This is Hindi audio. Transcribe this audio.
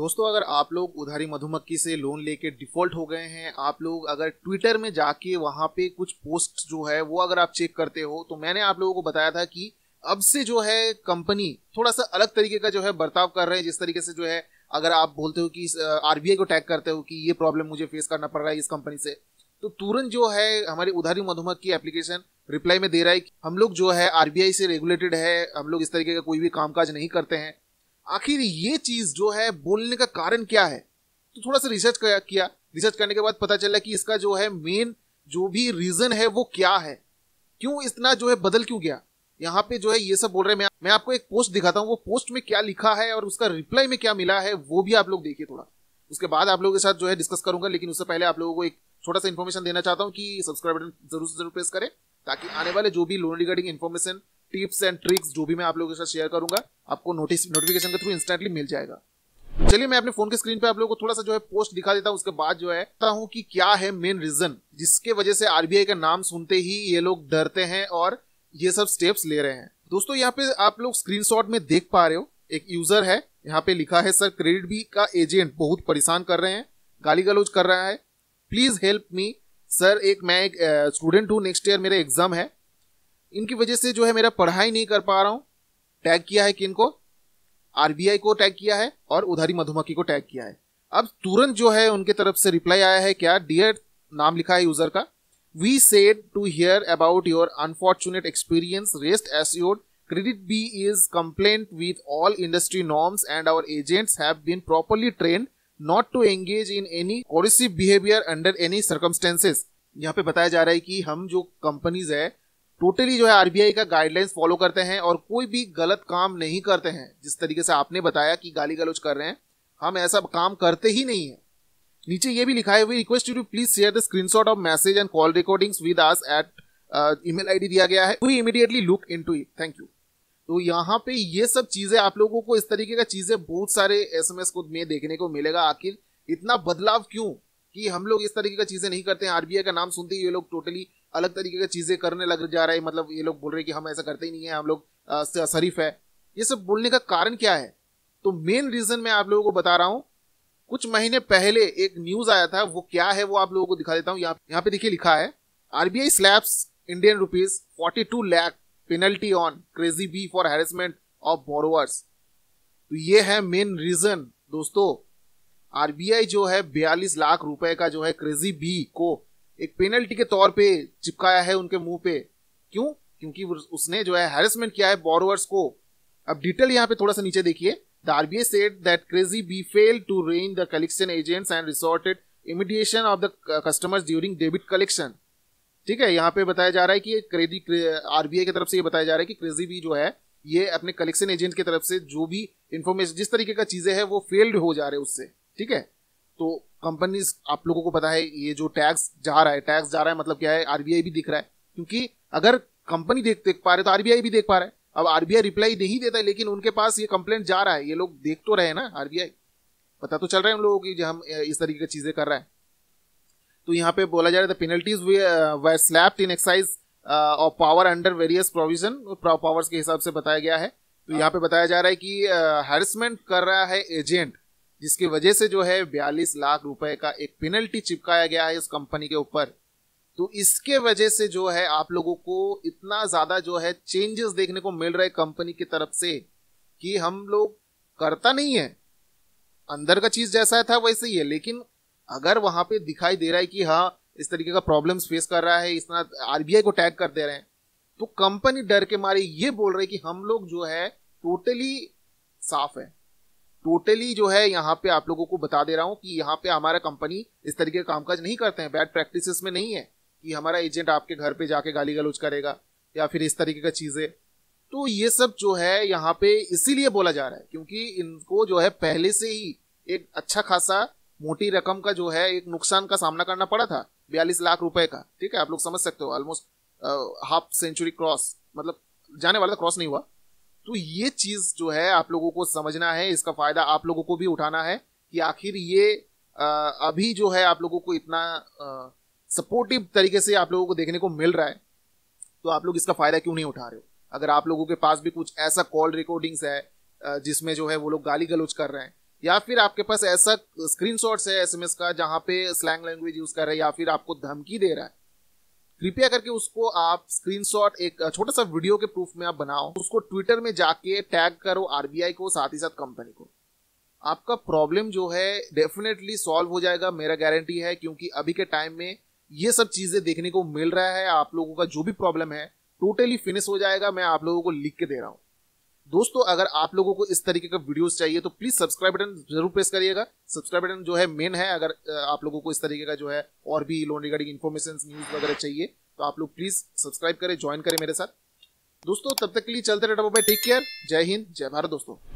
दोस्तों अगर आप लोग उधारी मधुमक्खी से लोन लेके डिफॉल्ट हो गए हैं आप लोग अगर ट्विटर में जाके वहाँ पे कुछ पोस्ट जो है वो अगर आप चेक करते हो तो मैंने आप लोगों को बताया था कि अब से जो है कंपनी थोड़ा सा अलग तरीके का जो है बर्ताव कर रहे हैं जिस तरीके से जो है अगर आप बोलते हो कि आरबीआई को टैग करते हो कि ये प्रॉब्लम मुझे फेस करना पड़ रहा है इस कंपनी से तो तुरंत जो है हमारी उधारी मधुमक्खी एप्लीकेशन रिप्लाई में दे रहा है कि हम लोग जो है आरबीआई से रेगुलेटेड है हम लोग इस तरीके का कोई भी कामकाज नहीं करते हैं आखिर ये चीज जो है बोलने का कारण क्या है तो थोड़ा सा रिसर्च किया रिसर्च करने के बाद पता चला कि इसका जो है मेन जो भी रीजन है वो क्या है क्यों इतना जो है बदल क्यों गया यहाँ पे जो है ये सब बोल रहे हैं मैं मैं आपको एक पोस्ट दिखाता हूँ वो पोस्ट में क्या लिखा है और उसका रिप्लाई में क्या मिला है वो भी आप लोग देखिए थोड़ा उसके बाद आप लोगों के साथ जो है डिस्कस करूंगा लेकिन उससे पहले आप लोगों को एक छोटा सा इन्फॉर्मेशन देना चाहता हूँ कि सब्सक्राइब बटन जरूर से जरूर प्रेस करें ताकि आने वाले जो भी loan regarding information tips and tricks जो भी मैं आप लोगों के साथ शेयर करूंगा आपको नोटिस नोटिफिकेशन के थ्रू इंस्टेंटली मिल जाएगा चलिए मैं अपने फोन के स्क्रीन पे आप लोगों को थोड़ा सा जो है पोस्ट दिखा देता हूँ उसके बाद जो है हूँ कि क्या है मेन रीजन जिसके वजह से आरबीआई का नाम सुनते ही ये लोग डरते हैं और ये सब स्टेप्स ले रहे हैं दोस्तों यहाँ पे आप लोग स्क्रीन में देख पा रहे हो एक यूजर है यहाँ पे लिखा है सर क्रेडिट बी का एजेंट बहुत परेशान कर रहे हैं गाली गलौज कर रहा है प्लीज हेल्प मी सर एक मैं एक स्टूडेंट हूँ नेक्स्ट ईयर मेरा एग्जाम है इनकी वजह से जो है मेरा पढ़ाई नहीं कर पा रहा हूँ टैग किया है किन को आरबीआई को टैग किया है और उधारी मधुमक्खी को टैग किया है अब तुरंत जो है उनके तरफ से रिप्लाई आया है क्या डियर नाम लिखा है यूजर का we said to hear about your unfortunate experience rest assured KreditBee is compliant with all industry norms and our agents have been properly train not to engage in any coercive behaviour under any circumstances यहाँ पे बताया जा रहा है कि हम जो कंपनीज है टोटली जो है आरबीआई का गाइडलाइंस फॉलो करते हैं और कोई भी गलत काम नहीं करते हैं जिस तरीके से आपने बताया कि गाली गलोच कर रहे हैं हम ऐसा काम करते ही नहीं है नीचे ये भी लिखा है request you please share the screenshot of message and call recording with us at email ID दिया गया है we immediately look to it thank you तो यहाँ पे ये सब चीजें आप लोगों को इस तरीके का चीजें बहुत सारे एसएमएस को में देखने को मिलेगा आखिर इतना बदलाव क्यों कि हम लोग इस तरीके का चीजें नहीं करते हैं आरबीआई का नाम सुनते ही ये लोग टोटली अलग तरीके की चीज़ें करने लग जा रहे हैं मतलब ये लोग बोल रहे हैं कि हम ऐसा करते ही नहीं है हम लोग शरीफ है ये सब बोलने का कारण क्या है तो मेन रीज़न मैं आप लोगों को बता रहा हूँ कुछ महीने पहले एक न्यूज़ आया था वो क्या है वो आप लोगों को दिखा देता हूँ यहाँ यहाँ पे देखिए लिखा है RBI slaps Indian rupees forty two lakh penalty on KreditBee for harassment of borrowers तो ये है मेन रीजन दोस्तों आरबीआई जो है बयालीस लाख रुपए का जो है क्रेजी बी को एक पेनल्टी के तौर पे चिपकाया है उनके मुंह पे क्यों क्योंकि उसने जो है हैरेसमेंट किया है बोरोवर्स को अब डिटेल यहाँ पे थोड़ा सा नीचे देखिए the RBI said that KreditBee fail to train the collection agents and resorted intimidation of the customers during debit collection ठीक है यहाँ पे बताया जा रहा है कि क्रेडिट आरबीआई की तरफ से ये बताया जा रहा है कि क्रेजी बी जो है ये अपने कलेक्शन एजेंट की तरफ से जो भी इन्फॉर्मेशन जिस तरीके का चीजें है वो फेल्ड हो जा रहे उससे ठीक है तो कंपनी आप लोगों को पता है ये जो टैक्स जा रहा है टैक्स जा रहा है मतलब क्या है आरबीआई भी दिख रहा है क्योंकि अगर कंपनी देख देख पा रहे तो आरबीआई भी देख पा रहा है अब आरबीआई रिप्लाई नहीं देता है लेकिन उनके पास ये कंप्लेंट जा रहा है ये लोग देख तो रहे ना आरबीआई पता तो चल रहा है उन लोगों की हम इस तरीके की चीज़ें कर रहे हैं तो यहाँ पे बोला जा रहा है penalties were slapped in exercise और power under various provision powers के हिसाब से बताया गया है तो यहाँ हाँ। पे बताया जा रहा है कि हेरसमेंट uh, कर रहा है एजेंट जिसकी वजह से जो है बयालीस लाख रुपए का एक पेनल्टी चिपकाया गया है इस कंपनी के ऊपर तो इसके वजह से जो है आप लोगों को इतना ज़्यादा जो है चेंजेस देखने को मिल रहे कंपनी की तरफ से कि हम लोग करता नहीं है अंदर का चीज़ जैसा था वैसे ही है लेकिन अगर वहां पे दिखाई दे रहा है कि हाँ इस तरीके का प्रॉब्लम्स फेस कर रहा है इस आरबीआई को टैग कर दे रहे हैं तो कंपनी डर के मारे ये बोल रहे कि हम लोग जो है टोटली साफ है टोटली जो है यहाँ पे आप लोगों को बता दे रहा हूँ कि यहाँ पे हमारा कंपनी इस तरीके का कामकाज नहीं करते हैं बैड प्रैक्टिस में नहीं है कि हमारा एजेंट आपके घर पे जाके गाली गलौज करेगा या फिर इस तरीके का चीज़ें तो ये सब जो है यहाँ पे इसीलिए बोला जा रहा है क्योंकि इनको जो है पहले से ही एक अच्छा खासा मोटी रकम का जो है एक नुकसान का सामना करना पड़ा था बयालीस लाख रुपए का ठीक है आप लोग समझ सकते हो ऑलमोस्ट हाफ सेंचुरी क्रॉस मतलब जाने वाला था क्रॉस नहीं हुआ तो ये चीज़ जो है आप लोगों को समझना है इसका फ़ायदा आप लोगों को भी उठाना है कि आखिर ये आ, अभी जो है आप लोगों को इतना आ, सपोर्टिव तरीके से आप लोगों को देखने को मिल रहा है तो आप लोग इसका फ़ायदा क्यों नहीं उठा रहे हो अगर आप लोगों के पास भी कुछ ऐसा कॉल रिकॉर्डिंग्स है जिसमें जो है वो लोग गाली गलोच कर रहे हैं या फिर आपके पास ऐसा स्क्रीनशॉट्स है एसएमएस का जहां पे स्लैंग लैंग्वेज यूज़ कर रहा है या फिर आपको धमकी दे रहा है कृपया करके उसको आप स्क्रीनशॉट एक छोटा सा वीडियो के प्रूफ में आप बनाओ उसको ट्विटर में जाके टैग करो आरबीआई को साथ ही साथ कंपनी को आपका प्रॉब्लम जो है डेफिनेटली सॉल्व हो जाएगा मेरा गारंटी है क्योंकि अभी के टाइम में ये सब चीज़ें देखने को मिल रहा है आप लोगों का जो भी प्रॉब्लम है टोटली फिनिश हो जाएगा मैं आप लोगों को लिख के दे रहा हूँ दोस्तों अगर आप लोगों को इस तरीके का वीडियोस चाहिए तो प्लीज सब्सक्राइब बटन जरूर प्रेस करिएगा सब्सक्राइब बटन जो है मेन है अगर आप लोगों को इस तरीके का जो है और भी लोन रिगार्डिंग इन्फॉर्मेशन न्यूज वगैरह चाहिए तो आप लोग प्लीज सब्सक्राइब करें ज्वाइन करें मेरे साथ दोस्तों तब तक के लिए चलते रहे टेक केयर जय हिंद जय भारत दोस्तों